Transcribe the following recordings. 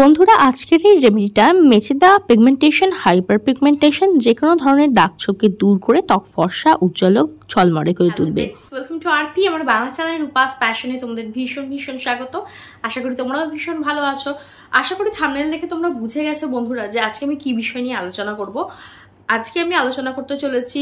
বন্ধুরা আজকের এই রেমেডিটা মেচেদা পিগমেন্টেশন হাইপার পিগমেন্টেশন যে কোনো ধরনের দাগ ছোকে দূর করে ত্বক ফর্সা উজ্জ্বল ছলমরে করে তুলবে ওয়েলকাম টু আরপি আমার বাংলা চ্যানেল রূপাস প্যাশনে তোমাদের ভীষণ ভীষণ স্বাগত আশা করি তোমরাও ভীষণ ভালো আছো আশা করি থামনেল দেখে তোমরা বুঝে গেছো বন্ধুরা যে আজকে আমি কি বিষয় নিয়ে আলোচনা করব আজকে আমি আলোচনা করতে চলেছি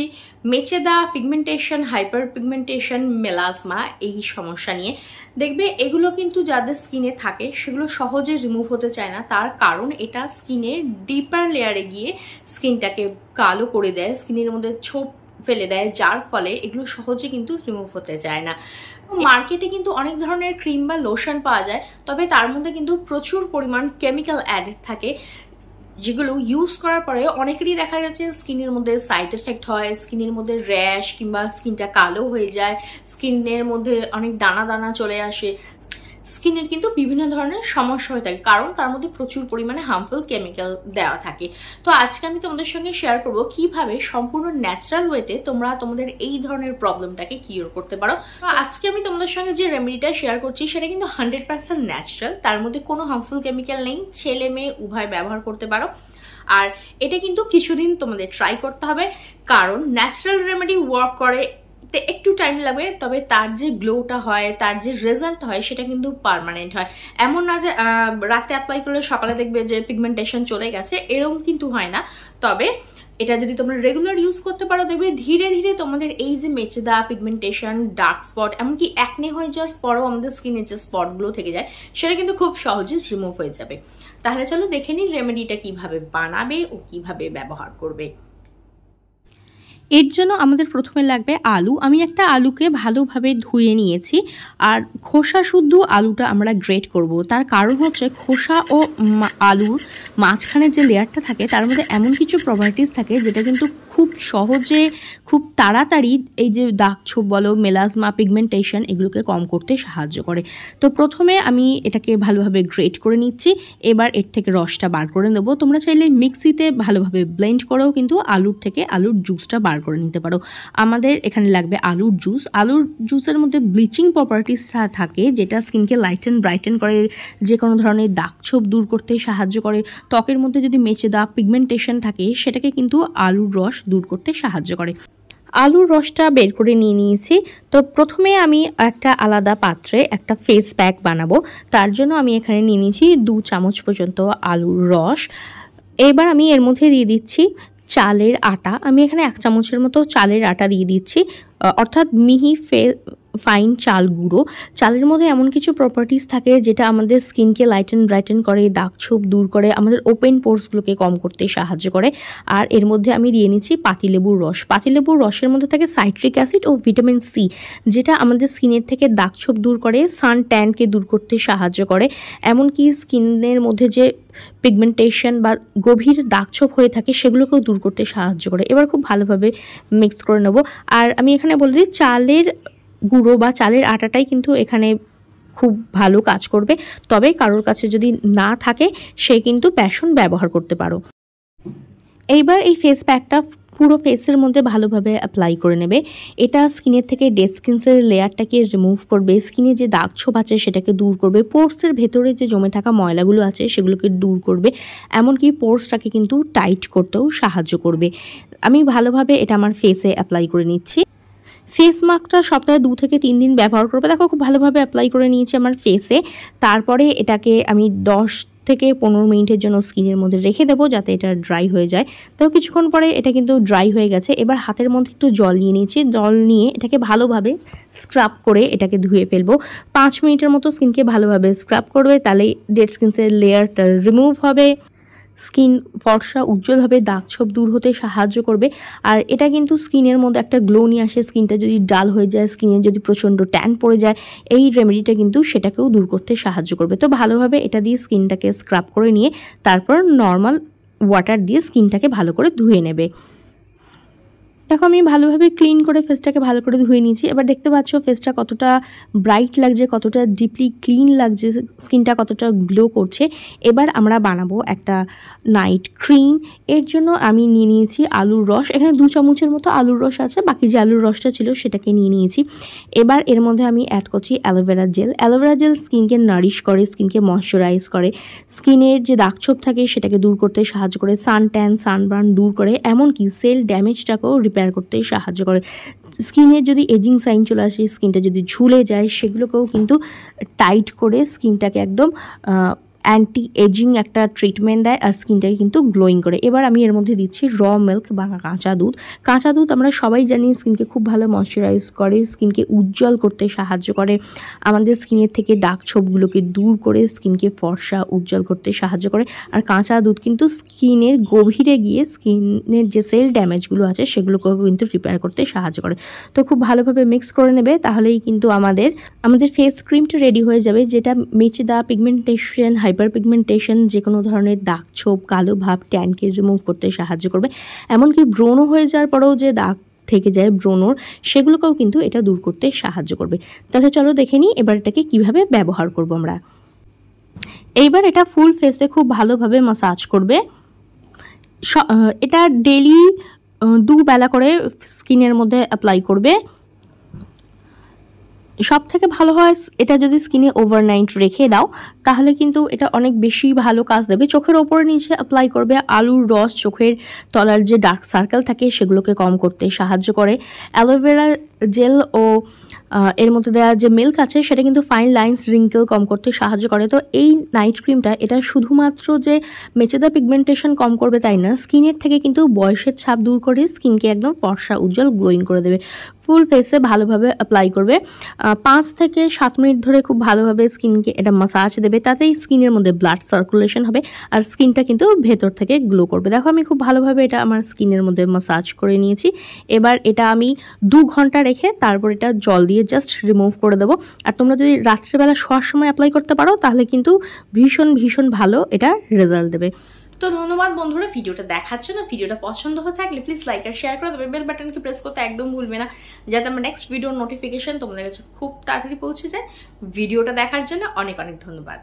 মেচেদা পিগমেন্টেশন হাইপার পিগমেন্টেশন মেলাজমা এই সমস্যা নিয়ে দেখবে এগুলো কিন্তু যাদের স্কিনে থাকে সেগুলো সহজে রিমুভ হতে চায় না তার কারণ এটা স্কিনের ডিপার লেয়ারে গিয়ে স্কিনটাকে কালো করে দেয় স্কিনের মধ্যে ছোপ ফেলে দেয় যার ফলে এগুলো সহজে কিন্তু রিমুভ হতে চায় না মার্কেটে কিন্তু অনেক ধরনের ক্রিম বা লোশন পাওয়া যায় তবে তার মধ্যে কিন্তু প্রচুর পরিমাণ কেমিক্যাল অ্যাডেড থাকে যেগুলো ইউজ করার পরে অনেকেরই দেখা যাচ্ছে স্কিনের মধ্যে সাইড এফেক্ট হয় স্কিনের মধ্যে র্যাশ কিংবা স্কিনটা কালো হয়ে যায় স্কিনের মধ্যে অনেক দানা দানা চলে আসে স্কিনের কিন্তু বিভিন্ন ধরনের সমস্যা হয়ে থাকে কারণ তার মধ্যে প্রচুর পরিমাণে হার্মফুল কেমিক্যাল দেওয়া থাকে তো আজকে আমি তোমাদের সঙ্গে শেয়ার করব কিভাবে সম্পূর্ণ ন্যাচারাল ওয়েতে তোমরা তোমাদের এই ধরনের প্রবলেমটাকে কিওর করতে পারো আজকে আমি তোমাদের সঙ্গে যে রেমেডিটা শেয়ার করছি সেটা কিন্তু হান্ড্রেড পার্সেন্ট ন্যাচারাল তার মধ্যে কোনো হার্মফুল কেমিক্যাল নেই ছেলে মেয়ে উভয় ব্যবহার করতে পারো আর এটা কিন্তু কিছুদিন তোমাদের ট্রাই করতে হবে কারণ ন্যাচারাল রেমেডি ওয়ার্ক করে করতে একটু টাইম লাগবে তবে তার যে গ্লোটা হয় তার যে রেজাল্ট হয় সেটা কিন্তু পারমানেন্ট হয় এমন না যে রাতে অ্যাপ্লাই করলে সকালে দেখবে যে পিগমেন্টেশন চলে গেছে এরম কিন্তু হয় না তবে এটা যদি তোমরা রেগুলার ইউজ করতে পারো দেখবে ধীরে ধীরে তোমাদের এই যে মেচেদা পিগমেন্টেশন ডার্ক স্পট এমনকি একনে হয়ে যাওয়ার স্পটও আমাদের স্কিনের যে স্পটগুলো থেকে যায় সেটা কিন্তু খুব সহজে রিমুভ হয়ে যাবে তাহলে চলো দেখে নিন রেমেডিটা কিভাবে বানাবে ও কিভাবে ব্যবহার করবে এর জন্য আমাদের প্রথমে লাগবে আলু আমি একটা আলুকে ভালোভাবে ধুয়ে নিয়েছি আর খোসা শুদ্ধ আলুটা আমরা গ্রেট করব তার কারণ হচ্ছে খোসা ও আলুর মাঝখানের যে লেয়ারটা থাকে তার মধ্যে এমন কিছু প্রপার্টিস থাকে যেটা কিন্তু খুব সহজে খুব তাড়াতাড়ি এই যে দাগ ছোপ বলো মেলাজমা পিগমেন্টেশন এগুলোকে কম করতে সাহায্য করে তো প্রথমে আমি এটাকে ভালোভাবে গ্রেট করে নিচ্ছি এবার এর থেকে রসটা বার করে নেবো তোমরা চাইলে মিক্সিতে ভালোভাবে ব্লেন্ড করেও কিন্তু আলুর থেকে আলুর জুসটা বার ব্যবহার করে নিতে পারো আমাদের এখানে লাগবে আলুর জুস আলুর জুসের মধ্যে ব্লিচিং প্রপার্টিস থাকে যেটা স্কিনকে লাইটেন ব্রাইটেন করে যে কোনো ধরনের দাগ ছোপ দূর করতে সাহায্য করে ত্বকের মধ্যে যদি মেচে দাগ পিগমেন্টেশন থাকে সেটাকে কিন্তু আলুর রস দূর করতে সাহায্য করে আলুর রসটা বের করে নিয়ে নিয়েছি তো প্রথমে আমি একটা আলাদা পাত্রে একটা ফেস প্যাক বানাবো তার জন্য আমি এখানে নিয়ে নিয়েছি দু চামচ পর্যন্ত আলুর রস এবার আমি এর মধ্যে দিয়ে দিচ্ছি চালের আটা আমি এখানে এক চামচের মতো চালের আটা দিয়ে দিচ্ছি অর্থাৎ মিহি ফে ফাইন চাল গুঁড়ো চালের মধ্যে এমন কিছু প্রপার্টিস থাকে যেটা আমাদের স্কিনকে লাইটেন ব্রাইটেন করে দাগ ছোপ দূর করে আমাদের ওপেন পোর্সগুলোকে কম করতে সাহায্য করে আর এর মধ্যে আমি দিয়ে নিচ্ছি পাতিলেবুর রস পাতিলেবুর রসের মধ্যে থাকে সাইট্রিক অ্যাসিড ও ভিটামিন সি যেটা আমাদের স্কিনের থেকে দাগ ছোপ দূর করে সান ট্যানকে দূর করতে সাহায্য করে এমনকি স্কিনের মধ্যে যে পিগমেন্টেশন বা গভীর দাগছোপ হয়ে থাকে সেগুলোকেও দূর করতে সাহায্য করে এবার খুব ভালোভাবে মিক্স করে নেব আর আমি এখানে বলে দিই চালের গুঁড়ো বা চালের আটাটাই কিন্তু এখানে খুব ভালো কাজ করবে তবে কারোর কাছে যদি না থাকে সে কিন্তু প্যাশন ব্যবহার করতে পারো এইবার এই ফেস প্যাকটা পুরো ফেসের মধ্যে ভালোভাবে অ্যাপ্লাই করে নেবে এটা স্কিনের থেকে ডেড স্কিনসের লেয়ারটাকে রিমুভ করবে স্কিনে যে দাগ ছোপ আছে সেটাকে দূর করবে পোর্সের ভেতরে যে জমে থাকা ময়লাগুলো আছে সেগুলোকে দূর করবে এমনকি পোর্সটাকে কিন্তু টাইট করতেও সাহায্য করবে আমি ভালোভাবে এটা আমার ফেসে অ্যাপ্লাই করে নিচ্ছি ফেস মাস্কটা সপ্তাহে দু থেকে তিন দিন ব্যবহার করবে দেখো খুব ভালোভাবে অ্যাপ্লাই করে নিয়েছি আমার ফেসে তারপরে এটাকে আমি দশ থেকে পনেরো মিনিটের জন্য স্কিনের মধ্যে রেখে দেবো যাতে এটা ড্রাই হয়ে যায় তো কিছুক্ষণ পরে এটা কিন্তু ড্রাই হয়ে গেছে এবার হাতের মধ্যে একটু জল নিয়ে নিয়েছি জল নিয়ে এটাকে ভালোভাবে স্ক্রাব করে এটাকে ধুয়ে ফেলবো পাঁচ মিনিটের মতো স্কিনকে ভালোভাবে স্ক্রাব করবে তাহলে ডেড স্কিনসের লেয়ারটা রিমুভ হবে স্কিন ফর্সা উজ্জ্বল হবে দাগ ছোপ দূর হতে সাহায্য করবে আর এটা কিন্তু স্কিনের মধ্যে একটা গ্লো নিয়ে আসে স্কিনটা যদি ডাল হয়ে যায় স্কিনে যদি প্রচণ্ড ট্যান পড়ে যায় এই রেমেডিটা কিন্তু সেটাকেও দূর করতে সাহায্য করবে তো ভালোভাবে এটা দিয়ে স্কিনটাকে স্ক্রাব করে নিয়ে তারপর নর্মাল ওয়াটার দিয়ে স্কিনটাকে ভালো করে ধুয়ে নেবে দেখো আমি ভালোভাবে ক্লিন করে ফেসটাকে ভালো করে ধুয়ে নিয়েছি এবার দেখতে পাচ্ছ ফেসটা কতটা ব্রাইট লাগছে কতটা ডিপলি ক্লিন লাগছে স্কিনটা কতটা গ্লো করছে এবার আমরা বানাবো একটা নাইট ক্রিম এর জন্য আমি নিয়ে নিয়েছি আলুর রস এখানে দু চামচের মতো আলুর রস আছে বাকি যে আলুর রসটা ছিল সেটাকে নিয়ে নিয়েছি এবার এর মধ্যে আমি অ্যাড করছি অ্যালোভেরা জেল অ্যালোভেরা জেল স্কিনকে নারিশ করে স্কিনকে ময়শ্চারাইজ করে স্কিনের যে দাগছোপ থাকে সেটাকে দূর করতে সাহায্য করে সান ট্যান সানবার্ন দূর করে এমনকি সেল ড্যামেজটাকেও রিপেয়ার বের করতে সাহায্য করে স্কিনের যদি এজিং সাইন চলে আসে স্কিনটা যদি ঝুলে যায় সেগুলোকেও কিন্তু টাইট করে স্কিনটাকে একদম অ্যান্টি এজিং একটা ট্রিটমেন্ট দেয় আর স্কিনটাকে কিন্তু গ্লোয়িং করে এবার আমি এর মধ্যে দিচ্ছি র মিল্ক বা কাঁচা দুধ কাঁচা দুধ আমরা সবাই জানি স্কিনকে খুব ভালো ময়শ্চারাইজ করে স্কিনকে উজ্জ্বল করতে সাহায্য করে আমাদের স্কিনের থেকে দাগ ছোপগুলোকে দূর করে স্কিনকে ফর্সা উজ্জ্বল করতে সাহায্য করে আর কাঁচা দুধ কিন্তু স্কিনের গভীরে গিয়ে স্কিনের যে সেল ড্যামেজগুলো আছে সেগুলোকেও কিন্তু রিপেয়ার করতে সাহায্য করে তো খুব ভালোভাবে মিক্স করে নেবে তাহলেই কিন্তু আমাদের আমাদের ফেস ক্রিমটা রেডি হয়ে যাবে যেটা দা পিগমেন্টেশন হাইপার পিগমেন্টেশন যে কোনো ধরনের দাগ ছোপ কালো ভাব ট্যানকে রিমুভ করতে সাহায্য করবে এমনকি ব্রণ হয়ে যাওয়ার পরেও যে দাগ থেকে যায় ব্রণর সেগুলোকেও কিন্তু এটা দূর করতে সাহায্য করবে তাহলে চলো দেখে নিই এবার এটাকে কিভাবে ব্যবহার করব আমরা এইবার এটা ফুল ফেসে খুব ভালোভাবে মাসাজ করবে এটা ডেলি দুবেলা করে স্কিনের মধ্যে অ্যাপ্লাই করবে সব থেকে ভালো হয় এটা যদি স্কিনে ওভারনাইট রেখে দাও তাহলে কিন্তু এটা অনেক বেশি ভালো কাজ দেবে চোখের ওপরে নিচে অ্যাপ্লাই করবে আলুর রস চোখের তলার যে ডার্ক সার্কেল থাকে সেগুলোকে কম করতে সাহায্য করে অ্যালোভেরা জেল ও এর মধ্যে দেওয়া যে মিল্ক আছে সেটা কিন্তু ফাইন লাইন্স রিঙ্কেল কম করতে সাহায্য করে তো এই নাইট ক্রিমটা এটা শুধুমাত্র যে মেচেদা পিগমেন্টেশন কম করবে তাই না স্কিনের থেকে কিন্তু বয়সের ছাপ দূর করে স্কিনকে একদম ফর্সা উজ্জ্বল গ্লোয়িং করে দেবে ফুল ফেসে ভালোভাবে অ্যাপ্লাই করবে পাঁচ থেকে সাত মিনিট ধরে খুব ভালোভাবে স্কিনকে এটা মাসাজ দেবে তাতেই স্কিনের মধ্যে ব্লাড সার্কুলেশন হবে আর স্কিনটা কিন্তু ভেতর থেকে গ্লো করবে দেখো আমি খুব ভালোভাবে এটা আমার স্কিনের মধ্যে মাসাজ করে নিয়েছি এবার এটা আমি দু ঘন্টা রেখে তারপর এটা জল দিয়ে জাস্ট রিমুভ করে দেবো আর তোমরা যদি রাত্রেবেলা শোয়ার সময় অ্যাপ্লাই করতে পারো তাহলে কিন্তু ভীষণ ভীষণ ভালো এটা রেজাল্ট দেবে তো ধন্যবাদ বন্ধুরা ভিডিওটা দেখার জন্য ভিডিওটা পছন্দ হয়ে থাকলে প্লিজ লাইক আর শেয়ার করে দেবে বেল বাটনকে প্রেস করতে একদম ভুলবে না যাতে আমার নেক্সট ভিডিওর নোটিফিকেশন তোমাদের কাছে খুব তাড়াতাড়ি পৌঁছে যায় ভিডিওটা দেখার জন্য অনেক অনেক ধন্যবাদ